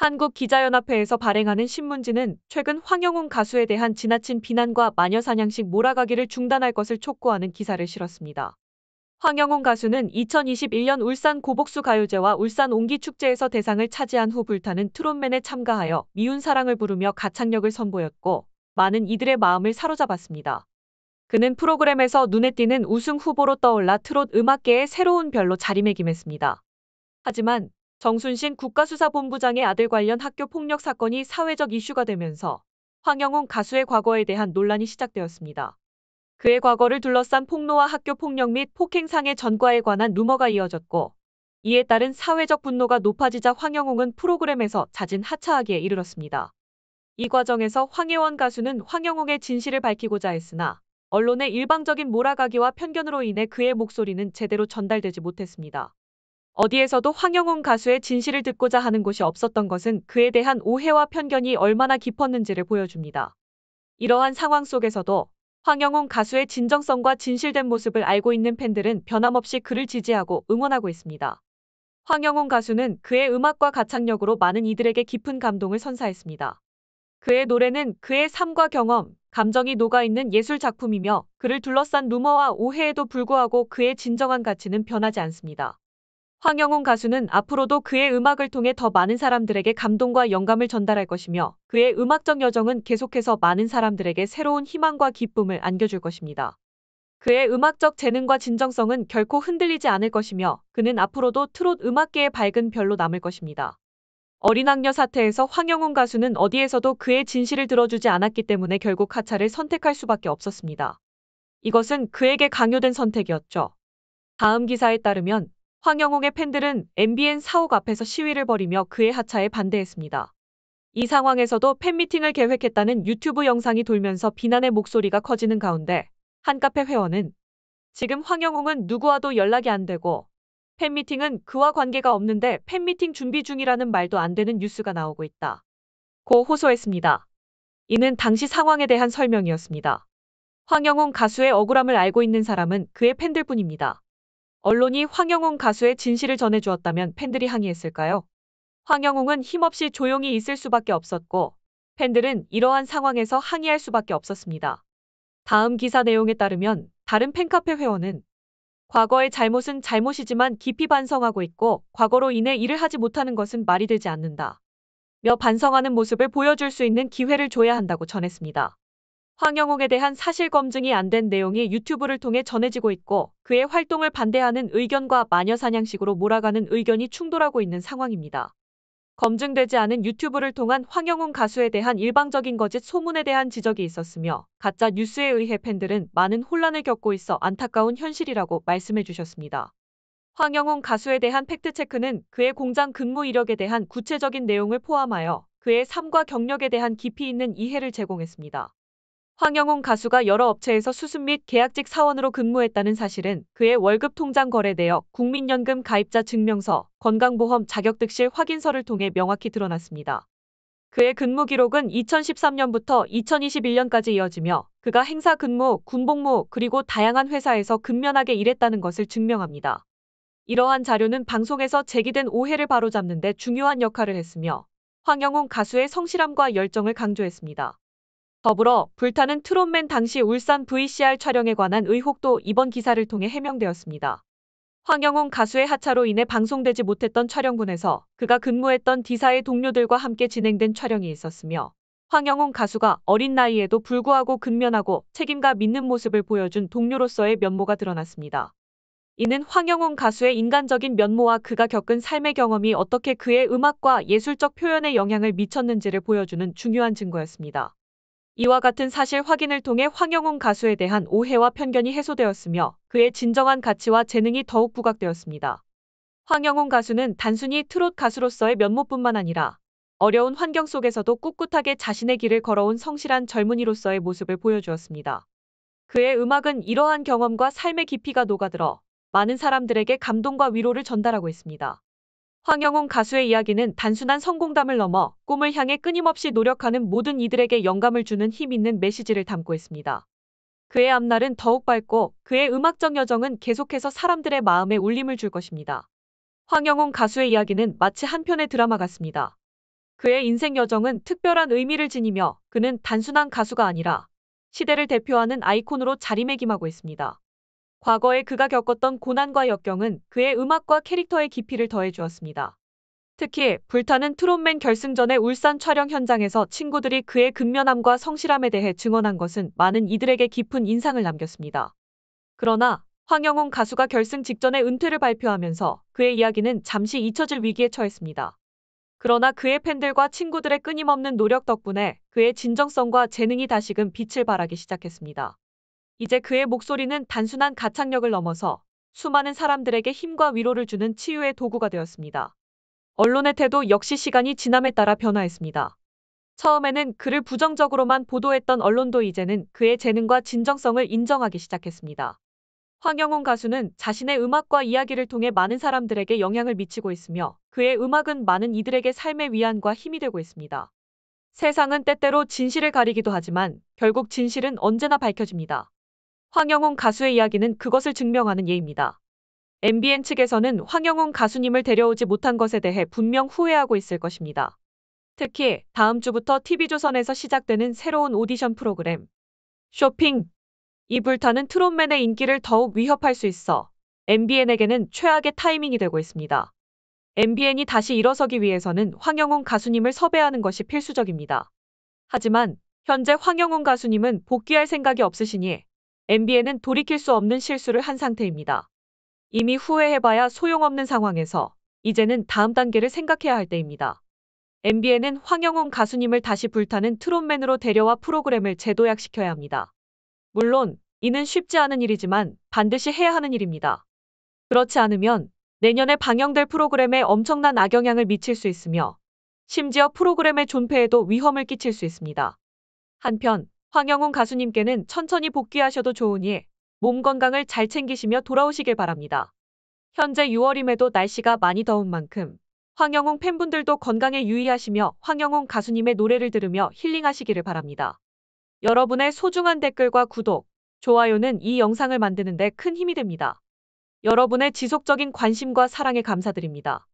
한국기자연합회에서 발행하는 신문지는 최근 황영훈 가수에 대한 지나친 비난과 마녀사냥식 몰아가기를 중단할 것을 촉구하는 기사를 실었습니다. 황영훈 가수는 2021년 울산 고복수 가요제와 울산 옹기축제에서 대상을 차지한 후 불타는 트롯맨에 참가하여 미운 사랑을 부르며 가창력을 선보였고 많은 이들의 마음을 사로잡았습니다. 그는 프로그램에서 눈에 띄는 우승 후보로 떠올라 트롯 음악계의 새로운 별로 자리매김했습니다. 하지만 정순신 국가수사본부장의 아들 관련 학교 폭력 사건이 사회적 이슈가 되면서 황영웅 가수의 과거에 대한 논란이 시작되었습니다. 그의 과거를 둘러싼 폭로와 학교 폭력 및 폭행상해 전과에 관한 루머가 이어졌고 이에 따른 사회적 분노가 높아지자 황영웅은 프로그램에서 자진 하차하기에 이르렀습니다. 이 과정에서 황혜원 가수는 황영웅의 진실을 밝히고자 했으나 언론의 일방적인 몰아가기와 편견으로 인해 그의 목소리는 제대로 전달되지 못했습니다. 어디에서도 황영웅 가수의 진실을 듣고자 하는 곳이 없었던 것은 그에 대한 오해와 편견이 얼마나 깊었는지를 보여줍니다. 이러한 상황 속에서도 황영웅 가수의 진정성과 진실된 모습을 알고 있는 팬들은 변함없이 그를 지지하고 응원하고 있습니다. 황영웅 가수는 그의 음악과 가창력으로 많은 이들에게 깊은 감동을 선사했습니다. 그의 노래는 그의 삶과 경험, 감정이 녹아있는 예술 작품이며 그를 둘러싼 루머와 오해에도 불구하고 그의 진정한 가치는 변하지 않습니다. 황영웅 가수는 앞으로도 그의 음악을 통해 더 많은 사람들에게 감동과 영감을 전달할 것이며 그의 음악적 여정은 계속해서 많은 사람들에게 새로운 희망과 기쁨을 안겨줄 것입니다. 그의 음악적 재능과 진정성은 결코 흔들리지 않을 것이며 그는 앞으로도 트롯 음악계의 밝은 별로 남을 것입니다. 어린 악녀 사태에서 황영웅 가수는 어디에서도 그의 진실을 들어주지 않았기 때문에 결국 하차를 선택할 수밖에 없었습니다. 이것은 그에게 강요된 선택이었죠. 다음 기사에 따르면 황영홍의 팬들은 MBN 사옥 앞에서 시위를 벌이며 그의 하차에 반대했습니다. 이 상황에서도 팬미팅을 계획했다는 유튜브 영상이 돌면서 비난의 목소리가 커지는 가운데 한 카페 회원은 지금 황영웅은 누구와도 연락이 안 되고 팬미팅은 그와 관계가 없는데 팬미팅 준비 중이라는 말도 안 되는 뉴스가 나오고 있다. 고 호소했습니다. 이는 당시 상황에 대한 설명이었습니다. 황영웅 가수의 억울함을 알고 있는 사람은 그의 팬들뿐입니다. 언론이 황영웅 가수의 진실을 전해주었다면 팬들이 항의했을까요? 황영웅은 힘없이 조용히 있을 수밖에 없었고 팬들은 이러한 상황에서 항의할 수밖에 없었습니다. 다음 기사 내용에 따르면 다른 팬카페 회원은 과거의 잘못은 잘못이지만 깊이 반성하고 있고 과거로 인해 일을 하지 못하는 것은 말이 되지 않는다. 며 반성하는 모습을 보여줄 수 있는 기회를 줘야 한다고 전했습니다. 황영웅에 대한 사실 검증이 안 된 내용이 유튜브를 통해 전해지고 있고 그의 활동을 반대하는 의견과 마녀 사냥식으로 몰아가는 의견이 충돌하고 있는 상황입니다. 검증되지 않은 유튜브를 통한 황영웅 가수에 대한 일방적인 거짓 소문에 대한 지적이 있었으며 가짜 뉴스에 의해 팬들은 많은 혼란을 겪고 있어 안타까운 현실이라고 말씀해 주셨습니다. 황영웅 가수에 대한 팩트체크는 그의 공장 근무 이력에 대한 구체적인 내용을 포함하여 그의 삶과 경력에 대한 깊이 있는 이해를 제공했습니다. 황영웅 가수가 여러 업체에서 수습 및 계약직 사원으로 근무했다는 사실은 그의 월급 통장 거래 내역, 국민연금 가입자 증명서, 건강보험 자격득실 확인서를 통해 명확히 드러났습니다. 그의 근무 기록은 2013년부터 2021년까지 이어지며 그가 행사 근무, 군복무, 그리고 다양한 회사에서 근면하게 일했다는 것을 증명합니다. 이러한 자료는 방송에서 제기된 오해를 바로잡는 데 중요한 역할을 했으며 황영웅 가수의 성실함과 열정을 강조했습니다. 더불어 불타는 트롯맨 당시 울산 VCR 촬영에 관한 의혹도 이번 기사를 통해 해명되었습니다. 황영웅 가수의 하차로 인해 방송되지 못했던 촬영분에서 그가 근무했던 디사의 동료들과 함께 진행된 촬영이 있었으며 황영웅 가수가 어린 나이에도 불구하고 근면하고 책임과 믿는 모습을 보여준 동료로서의 면모가 드러났습니다. 이는 황영웅 가수의 인간적인 면모와 그가 겪은 삶의 경험이 어떻게 그의 음악과 예술적 표현에 영향을 미쳤는지를 보여주는 중요한 증거였습니다. 이와 같은 사실 확인을 통해 황영훈 가수에 대한 오해와 편견이 해소되었으며 그의 진정한 가치와 재능이 더욱 부각되었습니다. 황영훈 가수는 단순히 트롯 가수로서의 면모뿐만 아니라 어려운 환경 속에서도 꿋꿋하게 자신의 길을 걸어온 성실한 젊은이로서의 모습을 보여주었습니다. 그의 음악은 이러한 경험과 삶의 깊이가 녹아들어 많은 사람들에게 감동과 위로를 전달하고 있습니다. 황영웅 가수의 이야기는 단순한 성공담을 넘어 꿈을 향해 끊임없이 노력하는 모든 이들에게 영감을 주는 힘 있는 메시지를 담고 있습니다. 그의 앞날은 더욱 밝고 그의 음악적 여정은 계속해서 사람들의 마음에 울림을 줄 것입니다. 황영웅 가수의 이야기는 마치 한 편의 드라마 같습니다. 그의 인생 여정은 특별한 의미를 지니며 그는 단순한 가수가 아니라 시대를 대표하는 아이콘으로 자리매김하고 있습니다. 과거에 그가 겪었던 고난과 역경은 그의 음악과 캐릭터의 깊이를 더해주었습니다. 특히 불타는 트롯맨 결승전의 울산 촬영 현장에서 친구들이 그의 근면함과 성실함에 대해 증언한 것은 많은 이들에게 깊은 인상을 남겼습니다. 그러나 황영웅 가수가 결승 직전에 은퇴를 발표하면서 그의 이야기는 잠시 잊혀질 위기에 처했습니다. 그러나 그의 팬들과 친구들의 끊임없는 노력 덕분에 그의 진정성과 재능이 다시금 빛을 발하기 시작했습니다. 이제 그의 목소리는 단순한 가창력을 넘어서 수많은 사람들에게 힘과 위로를 주는 치유의 도구가 되었습니다. 언론의 태도 역시 시간이 지남에 따라 변화했습니다. 처음에는 그를 부정적으로만 보도했던 언론도 이제는 그의 재능과 진정성을 인정하기 시작했습니다. 황영훈 가수는 자신의 음악과 이야기를 통해 많은 사람들에게 영향을 미치고 있으며 그의 음악은 많은 이들에게 삶의 위안과 힘이 되고 있습니다. 세상은 때때로 진실을 가리기도 하지만 결국 진실은 언제나 밝혀집니다. 황영웅 가수의 이야기는 그것을 증명하는 예입니다. MBN 측에서는 황영웅 가수님을 데려오지 못한 것에 대해 분명 후회하고 있을 것입니다. 특히 다음 주부터 TV조선에서 시작되는 새로운 오디션 프로그램 쇼핑 이 불타는 트롯맨의 인기를 더욱 위협할 수 있어 MBN에게는 최악의 타이밍이 되고 있습니다. MBN이 다시 일어서기 위해서는 황영웅 가수님을 섭외하는 것이 필수적입니다. 하지만 현재 황영웅 가수님은 복귀할 생각이 없으시니 m b n 은 돌이킬 수 없는 실수를 한 상태입니다. 이미 후회해봐야 소용없는 상황에서 이제는 다음 단계를 생각해야 할 때입니다. m b n 은 황영웅 가수님을 다시 불타는 트롯맨으로 데려와 프로그램을 재도약시켜야 합니다. 물론 이는 쉽지 않은 일이지만 반드시 해야 하는 일입니다. 그렇지 않으면 내년에 방영될 프로그램에 엄청난 악영향을 미칠 수 있으며 심지어 프로그램의 존폐에도 위험을 끼칠 수 있습니다. 한편 황영웅 가수님께는 천천히 복귀하셔도 좋으니 몸 건강을 잘 챙기시며 돌아오시길 바랍니다. 현재 6월임에도 날씨가 많이 더운 만큼 황영웅 팬분들도 건강에 유의하시며 황영웅 가수님의 노래를 들으며 힐링하시기를 바랍니다. 여러분의 소중한 댓글과 구독, 좋아요는 이 영상을 만드는 데큰 힘이 됩니다. 여러분의 지속적인 관심과 사랑에 감사드립니다.